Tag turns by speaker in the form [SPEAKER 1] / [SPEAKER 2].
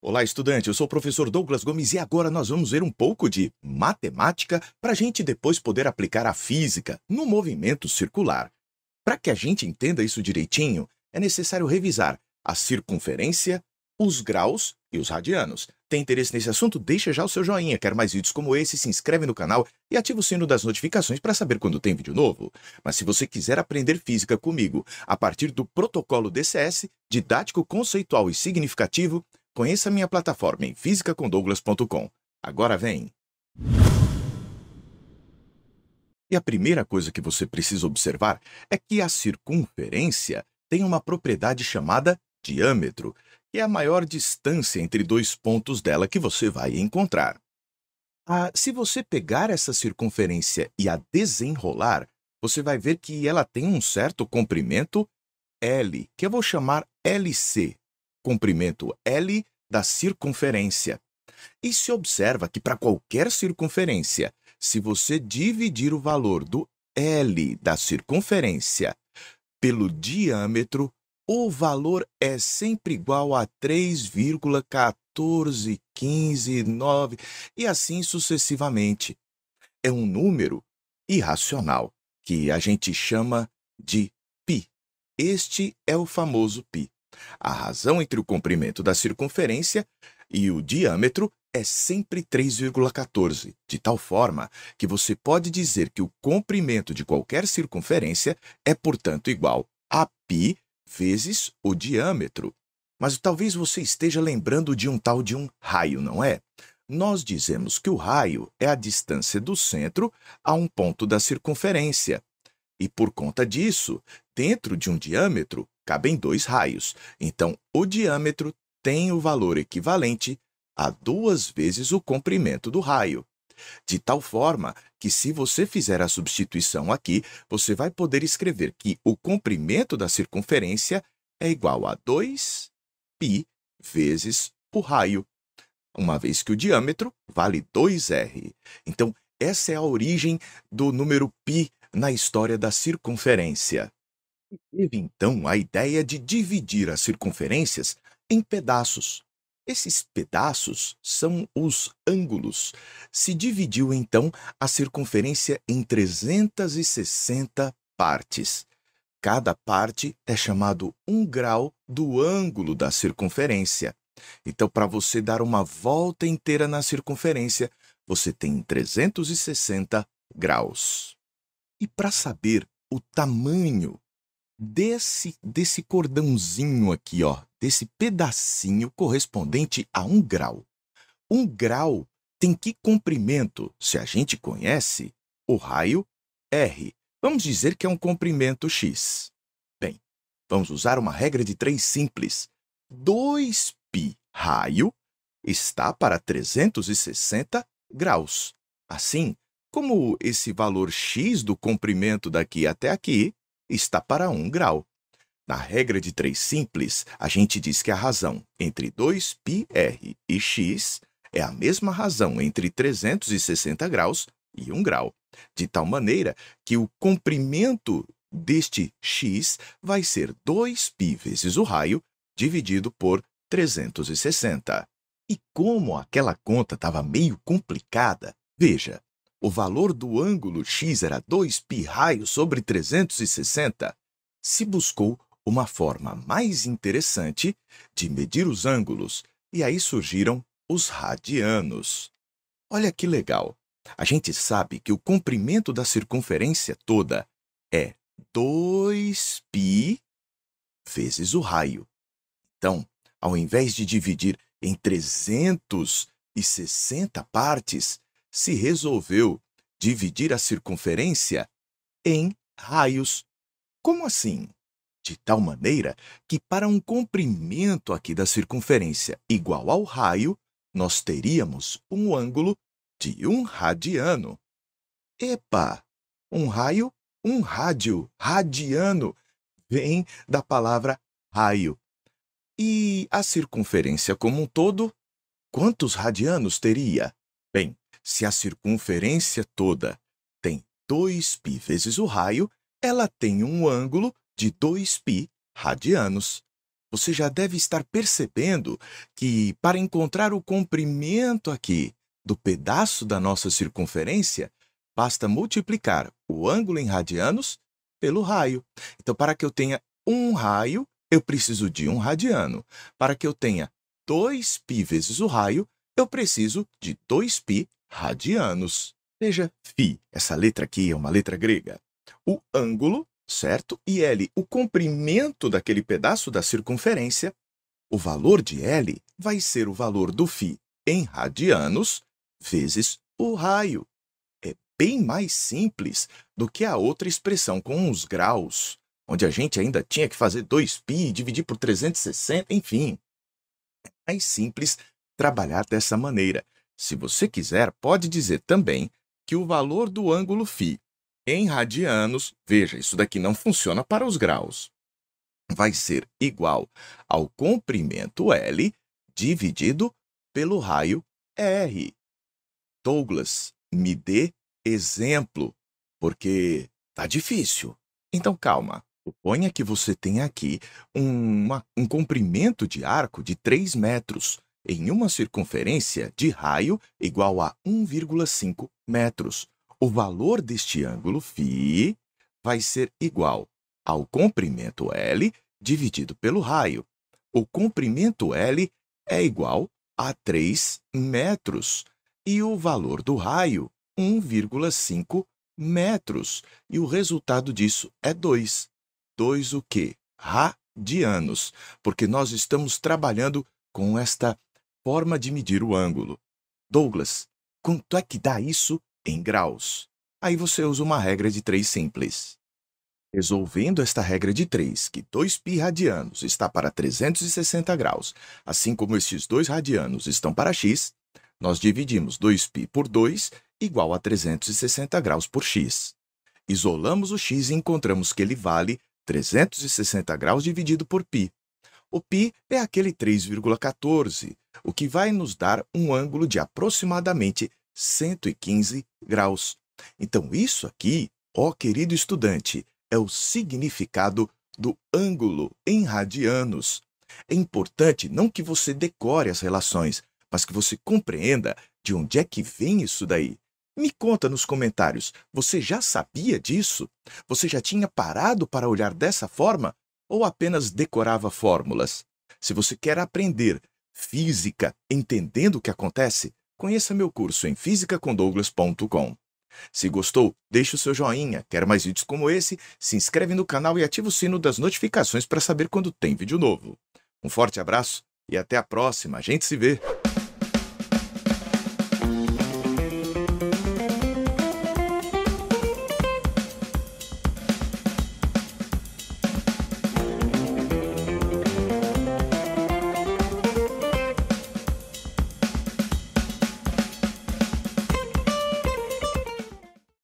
[SPEAKER 1] Olá, estudante. Eu sou o professor Douglas Gomes e agora nós vamos ver um pouco de matemática para a gente depois poder aplicar a física no movimento circular. Para que a gente entenda isso direitinho, é necessário revisar a circunferência, os graus e os radianos. Tem interesse nesse assunto? Deixa já o seu joinha. Quer mais vídeos como esse? Se inscreve no canal e ativa o sino das notificações para saber quando tem vídeo novo. Mas se você quiser aprender física comigo a partir do protocolo DCS, didático, conceitual e significativo, Conheça minha plataforma em fisicacondouglas.com. Agora vem! E a primeira coisa que você precisa observar é que a circunferência tem uma propriedade chamada diâmetro, que é a maior distância entre dois pontos dela que você vai encontrar. Ah, se você pegar essa circunferência e a desenrolar, você vai ver que ela tem um certo comprimento L, que eu vou chamar LC, comprimento L da circunferência. E se observa que para qualquer circunferência, se você dividir o valor do L da circunferência pelo diâmetro, o valor é sempre igual a 3,14, e assim sucessivamente. É um número irracional que a gente chama de pi. Este é o famoso pi. A razão entre o comprimento da circunferência e o diâmetro é sempre 3,14, de tal forma que você pode dizer que o comprimento de qualquer circunferência é, portanto, igual a π vezes o diâmetro. Mas talvez você esteja lembrando de um tal de um raio, não é? Nós dizemos que o raio é a distância do centro a um ponto da circunferência. E por conta disso, dentro de um diâmetro, cabem dois raios, então o diâmetro tem o valor equivalente a duas vezes o comprimento do raio. De tal forma que, se você fizer a substituição aqui, você vai poder escrever que o comprimento da circunferência é igual a 2π vezes o raio, uma vez que o diâmetro vale 2r. Então, essa é a origem do número π na história da circunferência teve então a ideia de dividir as circunferências em pedaços. Esses pedaços são os ângulos. Se dividiu então a circunferência em 360 partes. Cada parte é chamado um grau do ângulo da circunferência. Então, para você dar uma volta inteira na circunferência, você tem 360 graus. E para saber o tamanho desse, desse cordãozinho aqui, ó, desse pedacinho correspondente a um grau. Um grau tem que comprimento? Se a gente conhece, o raio R. Vamos dizer que é um comprimento X. Bem, vamos usar uma regra de três simples. 2π raio está para 360 graus. Assim, como esse valor x do comprimento daqui até aqui está para 1 grau. Na regra de três simples, a gente diz que a razão entre 2πr e x é a mesma razão entre 360 graus e 1 grau, de tal maneira que o comprimento deste x vai ser 2π vezes o raio dividido por 360. E como aquela conta estava meio complicada, veja, o valor do ângulo x era 2 π raio sobre 360, se buscou uma forma mais interessante de medir os ângulos, e aí surgiram os radianos. Olha que legal! A gente sabe que o comprimento da circunferência toda é 2π vezes o raio. Então, ao invés de dividir em 360 partes, se resolveu dividir a circunferência em raios. Como assim? De tal maneira que, para um comprimento aqui da circunferência igual ao raio, nós teríamos um ângulo de um radiano. Epa! Um raio, um rádio, radiano, vem da palavra raio. E a circunferência como um todo, quantos radianos teria? Bem, se a circunferência toda tem 2π vezes o raio, ela tem um ângulo de 2π radianos. Você já deve estar percebendo que, para encontrar o comprimento aqui do pedaço da nossa circunferência, basta multiplicar o ângulo em radianos pelo raio. Então, para que eu tenha um raio, eu preciso de um radiano. Para que eu tenha 2π vezes o raio, eu preciso de 2π radianos. Veja, φ, essa letra aqui é uma letra grega. O ângulo, certo? E L, o comprimento daquele pedaço da circunferência. O valor de L vai ser o valor do φ em radianos vezes o raio. É bem mais simples do que a outra expressão com os graus, onde a gente ainda tinha que fazer 2π, dividir por 360, enfim. É mais simples trabalhar dessa maneira. Se você quiser, pode dizer também que o valor do ângulo φ em radianos, veja, isso daqui não funciona para os graus, vai ser igual ao comprimento L dividido pelo raio R. Douglas, me dê exemplo, porque tá difícil. Então calma, suponha que você tem aqui um, uma, um comprimento de arco de 3 metros em uma circunferência de raio igual a 1,5 metros. O valor deste ângulo φ vai ser igual ao comprimento L dividido pelo raio. O comprimento L é igual a 3 metros e o valor do raio 1,5 metros. E o resultado disso é 2. 2 o quê? Radianos, porque nós estamos trabalhando com esta forma de medir o ângulo. Douglas, quanto é que dá isso em graus? Aí você usa uma regra de 3 simples. Resolvendo esta regra de 3, que 2π radianos está para 360 graus, assim como estes dois radianos estão para x, nós dividimos 2π por 2 igual a 360 graus por x. Isolamos o x e encontramos que ele vale 360 graus dividido por π. O π é aquele 3,14 o que vai nos dar um ângulo de aproximadamente 115 graus. Então, isso aqui, ó querido estudante, é o significado do ângulo em radianos. É importante não que você decore as relações, mas que você compreenda de onde é que vem isso daí. Me conta nos comentários, você já sabia disso? Você já tinha parado para olhar dessa forma? Ou apenas decorava fórmulas? Se você quer aprender Física, entendendo o que acontece? Conheça meu curso em fisicacondouglas.com. Se gostou, deixe o seu joinha, quer mais vídeos como esse, se inscreve no canal e ativa o sino das notificações para saber quando tem vídeo novo. Um forte abraço e até a próxima, a gente se vê!